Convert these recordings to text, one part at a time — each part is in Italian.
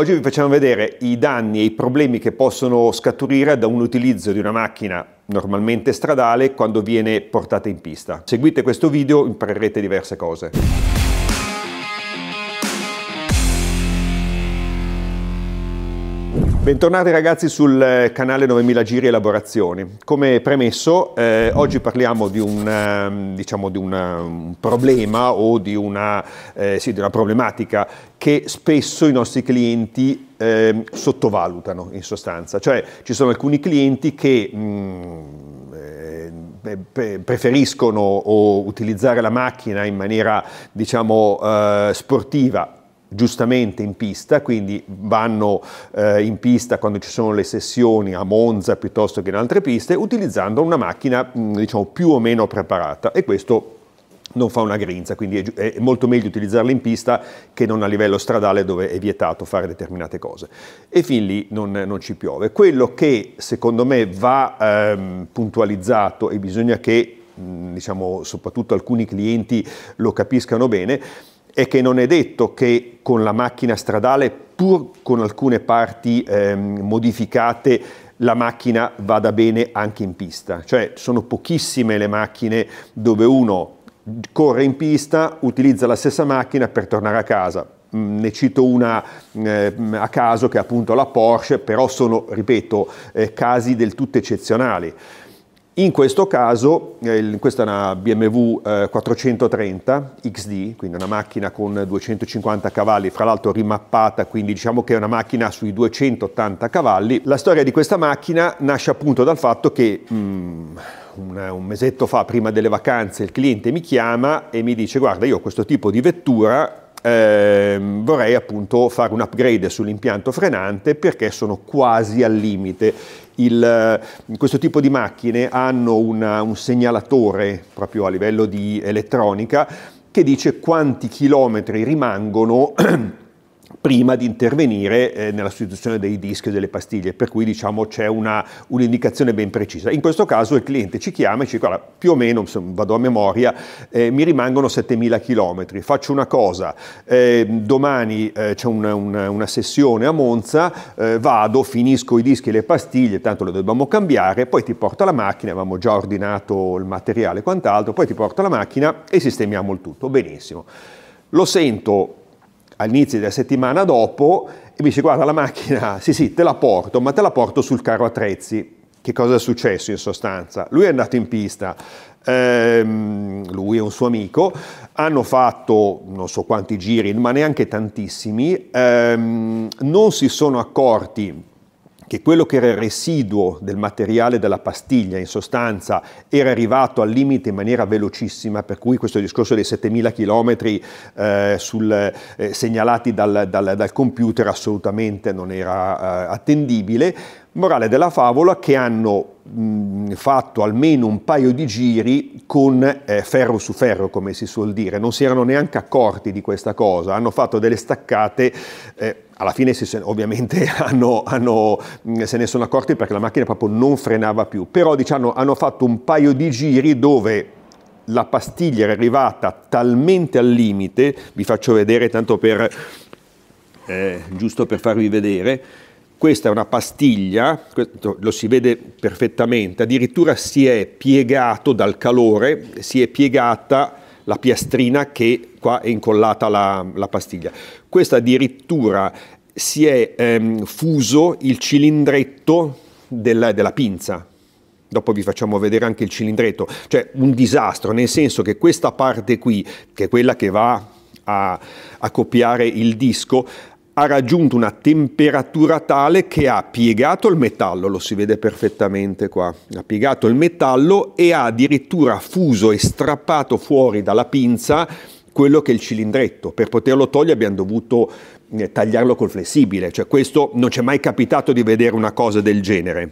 Oggi vi facciamo vedere i danni e i problemi che possono scaturire da un utilizzo di una macchina normalmente stradale quando viene portata in pista. Seguite questo video, imparerete diverse cose. Bentornati ragazzi sul eh, canale 9000 Giri Elaborazioni. Come premesso, eh, oggi parliamo di, un, ehm, diciamo, di una, un problema o di una, eh, sì, di una, problematica che spesso i nostri clienti eh, sottovalutano in sostanza. Cioè ci sono alcuni clienti che... Mh, mm, eh, preferiscono utilizzare la macchina in maniera diciamo, eh, sportiva giustamente in pista, quindi vanno eh, in pista quando ci sono le sessioni a Monza piuttosto che in altre piste, utilizzando una macchina mm, diciamo, più o meno preparata e questo non fa una grinza, quindi è, è, molto meglio utilizzarla in pista che non a livello stradale dove è vietato fare determinate cose. E fin lì non, non ci piove. Quello che secondo me va ehm, puntualizzato e bisogna che mh, mm, diciamo, soprattutto alcuni clienti lo capiscano bene, è che non è detto che con la macchina stradale, pur con alcune parti eh, modificate, la macchina vada bene anche in pista. Cioè sono pochissime le macchine dove uno corre in pista, utilizza la stessa macchina per tornare a casa. Mm, ne cito una eh, a caso che è appunto la Porsche, però sono, ripeto, eh, casi del tutto eccezionali. In questo caso, eh, questa è una BMW 430 XD, quindi una macchina con 250 cavalli, fra l'altro rimappata, quindi diciamo che è una macchina sui 280 cavalli. La storia di questa macchina nasce appunto dal fatto che mm, un, mesetto fa, prima delle vacanze, il cliente mi chiama e mi dice guarda io ho questo tipo di vettura eh, vorrei appunto fare un upgrade sull'impianto frenante perché sono quasi al limite. Il, eh, questo tipo di macchine hanno una, un segnalatore proprio a livello di elettronica che dice quanti chilometri rimangono prima di intervenire eh, nella sostituzione dei dischi e delle pastiglie, per cui diciamo, c'è una, un'indicazione ben precisa. In questo caso il cliente ci chiama e ci dice, guarda, più o meno, vado a memoria, eh, mi rimangono 7.000 km, faccio una cosa, ehm, eh, domani c'è una, una, una, sessione a Monza, eh, vado, finisco i dischi e le pastiglie, tanto le dobbiamo cambiare, poi ti porto la macchina, avevamo già ordinato il materiale e quant'altro, poi ti porto la macchina e sistemiamo il tutto, benissimo. Lo sento all'inizio della settimana dopo e mi dice guarda la macchina, sì sì te la porto, ma te la porto sul carro attrezzi. Che cosa è successo in sostanza? Lui è andato in pista, ehm, lui e un suo amico, hanno fatto non so quanti giri, ma neanche tantissimi, ehm, non si sono accorti che quello che era il residuo del materiale della pastiglia in sostanza era arrivato al limite in maniera velocissima, per cui questo discorso dei 7000 km eh, sul, eh, segnalati dal, dal, dal, computer assolutamente non era eh, attendibile, Morale della favola che hanno mh, fatto almeno un paio di giri con eh, ferro su ferro, come si suol dire, non si erano neanche accorti di questa cosa, hanno fatto delle staccate. Eh, alla fine si, ovviamente hanno, hanno, se ne sono accorti perché la macchina proprio non frenava più, però diciamo, hanno fatto un paio di giri dove la pastiglia era arrivata talmente al limite, vi faccio vedere tanto per, eh, giusto per farvi vedere, questa è una pastiglia, lo si vede perfettamente, addirittura si è piegato dal calore, si è piegata la piastrina che qua è incollata la, la pastiglia. Questa addirittura si è ehm, fuso il cilindretto della, della pinza, dopo vi facciamo vedere anche il cilindretto, cioè un disastro, nel senso che questa parte qui, che è quella che va a, a copiare il disco, ha raggiunto una temperatura tale che ha piegato il metallo, lo si vede perfettamente qua, ha piegato il metallo e ha addirittura fuso e strappato fuori dalla pinza quello che è il cilindretto. Per poterlo togliere abbiamo dovuto eh, tagliarlo col flessibile, cioè questo non ci è mai capitato di vedere una cosa del genere.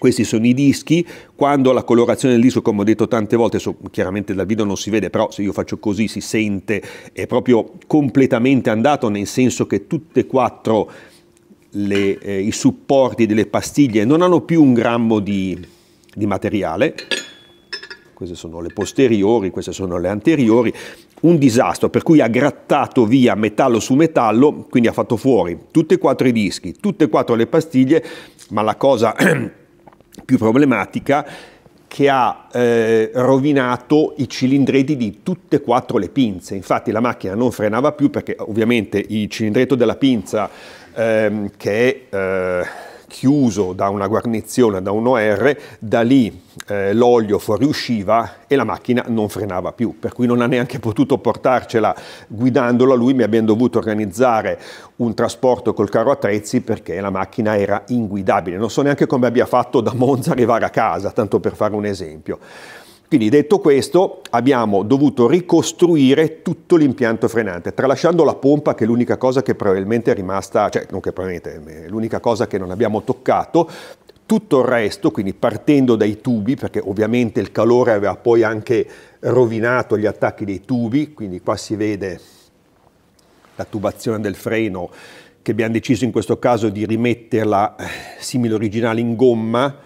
Questi sono i dischi, quando la colorazione del disco, come ho detto tante volte, so, chiaramente dal video non si vede, però se io faccio così si sente, è proprio completamente andato, nel senso che tutte e quattro le, eh, i supporti delle pastiglie non hanno più un grammo di, di materiale, queste sono le posteriori, queste sono le anteriori, un disastro per cui ha grattato via metallo su metallo, quindi ha fatto fuori tutti e quattro i dischi, tutte e quattro le pastiglie, ma la cosa più problematica che ha eh, rovinato i cilindretti di tutte e quattro le pinze. Infatti la macchina non frenava più perché ovviamente il cilindretto della pinza ehm, che è eh, chiuso da una guarnizione, da un OR, da lì eh, l'olio fuoriusciva e la macchina non frenava più, per cui non ha neanche potuto portarcela guidandola lui, mi abbiamo dovuto organizzare un trasporto col carro attrezzi perché la macchina era inguidabile, non so neanche come abbia fatto da Monza arrivare a casa, tanto per fare un esempio. Quindi detto questo abbiamo dovuto ricostruire tutto l'impianto frenante, tralasciando la pompa che è l'unica cosa che probabilmente è rimasta, cioè non che probabilmente, l'unica cosa che non abbiamo toccato tutto il resto, quindi partendo dai tubi, perché ovviamente il calore aveva poi anche rovinato gli attacchi dei tubi, quindi qua si vede la tubazione del freno che abbiamo deciso in questo caso di rimetterla eh, simile originale in gomma,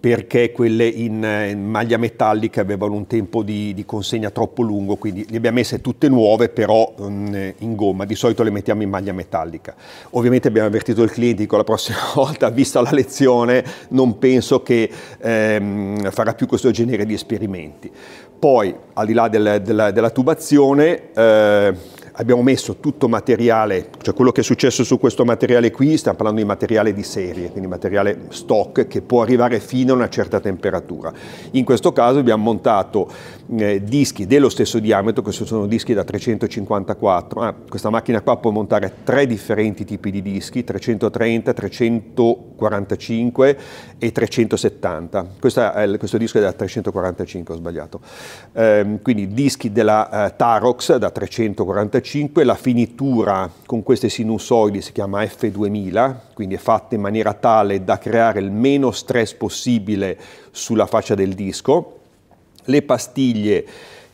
perché quelle in, eh, in maglia metallica avevano un tempo di, di, consegna troppo lungo, quindi le abbiamo messe tutte nuove però mh, mm, in gomma, di solito le mettiamo in maglia metallica. Ovviamente abbiamo avvertito il cliente, dico la prossima volta, vista la lezione, non penso che ehm, farà più questo genere di esperimenti. Poi, al di là del, della, della, tubazione, eh, abbiamo messo tutto materiale, cioè quello che è successo su questo materiale qui, stiamo parlando di materiale di serie, quindi materiale stock che può arrivare fino a una certa temperatura. In questo caso abbiamo montato eh, dischi dello stesso diametro, questi sono dischi da 354, ah, questa macchina qua può montare tre differenti tipi di dischi, 330, 345 e 370. È, questo disco è da 345, ho sbagliato. Eh, quindi dischi della eh, Tarox da 345 f la finitura con queste sinusoidi si chiama F2000, quindi è fatta in maniera tale da creare il meno stress possibile sulla faccia del disco. Le pastiglie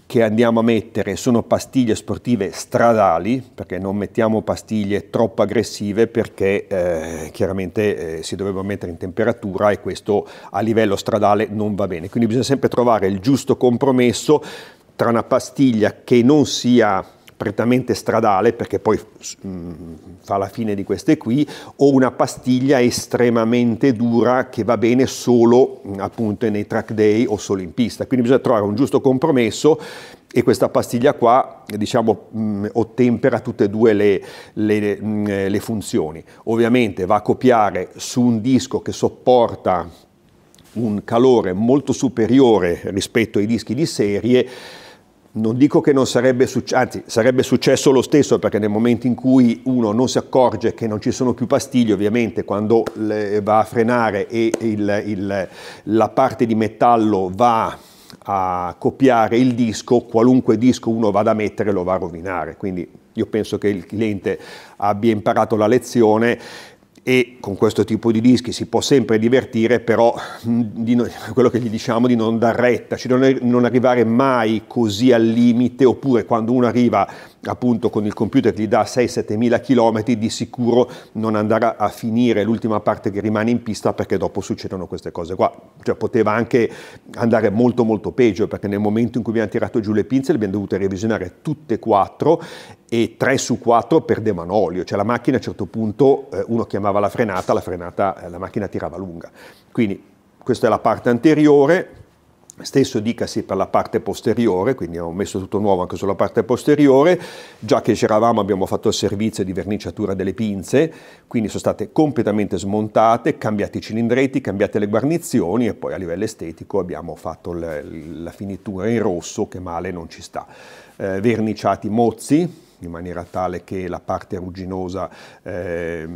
che andiamo a mettere sono pastiglie sportive stradali, perché non mettiamo pastiglie troppo aggressive perché eh, chiaramente eh, si dovrebbero mettere in temperatura e questo a livello stradale non va bene. Quindi bisogna sempre trovare il giusto compromesso tra una pastiglia che non sia prettamente stradale, perché poi mh, mm, fa la fine di queste qui, o una pastiglia estremamente dura che va bene solo mh, mm, appunto nei track day o solo in pista. Quindi bisogna trovare un giusto compromesso e questa pastiglia qua diciamo mh, mm, ottempera tutte e due le, le, mh, eh, le funzioni. Ovviamente va a copiare su un disco che sopporta un calore molto superiore rispetto ai dischi di serie non dico che non sarebbe successo, anzi sarebbe successo lo stesso perché nel momento in cui uno non si accorge che non ci sono più pastiglie, ovviamente quando va a frenare e il, il, la parte di metallo va a copiare il disco, qualunque disco uno vada a mettere lo va a rovinare. Quindi io penso che il cliente abbia imparato la lezione e con questo tipo di dischi si può sempre divertire, però mm, no, quello che gli diciamo di non dar retta, cioè non, non arrivare mai così al limite, oppure quando uno arriva appunto con il computer che gli dà 6-7 mila chilometri, di sicuro non andare a finire l'ultima parte che rimane in pista perché dopo succedono queste cose qua. Cioè poteva anche andare molto molto peggio perché nel momento in cui abbiamo tirato giù le pinze le abbiamo dovute revisionare tutte e quattro e 3 su 4 perdevano olio, cioè la macchina a un certo punto eh, uno chiamava la frenata, la frenata, eh, la macchina tirava lunga. Quindi questa è la parte anteriore, Stesso dicasi per la parte posteriore, quindi abbiamo messo tutto nuovo anche sulla parte posteriore, già che c'eravamo abbiamo fatto il servizio di verniciatura delle pinze, quindi sono state completamente smontate, cambiati i cilindretti, cambiate le guarnizioni e poi a livello estetico abbiamo fatto la finitura in rosso che male non ci sta. Eh, verniciati mozzi, in maniera tale che la parte rugginosa eh,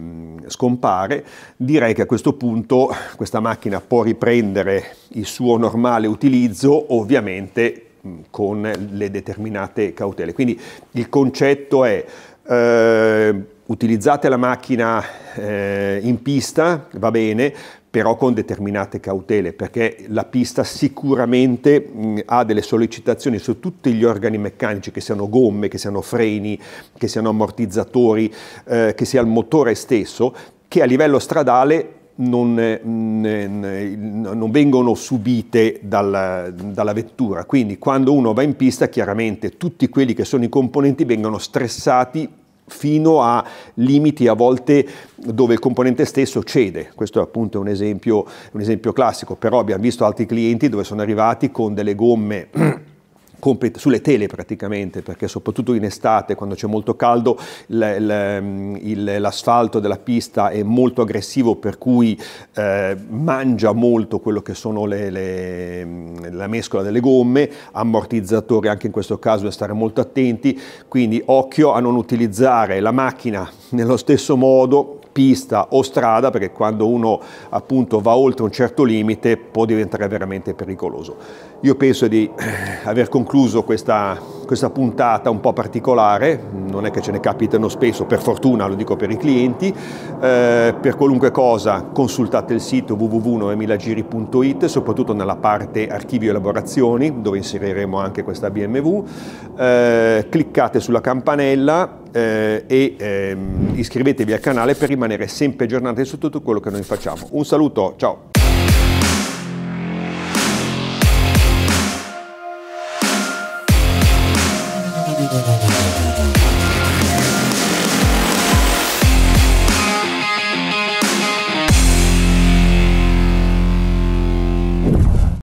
scompare, direi che a questo punto questa macchina può riprendere il suo normale utilizzo, ovviamente mm, con le determinate cautele. Quindi il concetto è eh, utilizzate la macchina eh, in pista, va bene, però con determinate cautele, perché la pista sicuramente mh, mm, ha delle sollecitazioni su tutti gli organi meccanici, che siano gomme, che siano freni, che siano ammortizzatori, eh, che sia il motore stesso, che a livello stradale non, mh, eh, mm, eh, non vengono subite dalla, dalla vettura. Quindi quando uno va in pista, chiaramente tutti quelli che sono i componenti vengono stressati fino a limiti a volte dove il componente stesso cede. Questo è appunto un esempio, un esempio classico, però abbiamo visto altri clienti dove sono arrivati con delle gomme sulle tele praticamente, perché soprattutto in estate quando c'è molto caldo mm, l'asfalto della pista è molto aggressivo per cui eh, mangia molto quello che sono le, le, mm, la mescola delle gomme, ammortizzatori anche in questo caso da stare molto attenti, quindi occhio a non utilizzare la macchina nello stesso modo pista o strada, perché quando uno appunto va oltre un certo limite può diventare veramente pericoloso. Io penso di eh, aver concluso questa questa puntata un po' particolare, non è che ce ne capitano spesso, per fortuna lo dico per i clienti, eh, per qualunque cosa consultate il sito www9000 soprattutto nella parte archivio e elaborazioni dove inseriremo anche questa BMW, eh, cliccate sulla campanella eh, e ehm, iscrivetevi al canale per rimanere sempre aggiornati su tutto quello che noi facciamo. Un saluto, ciao!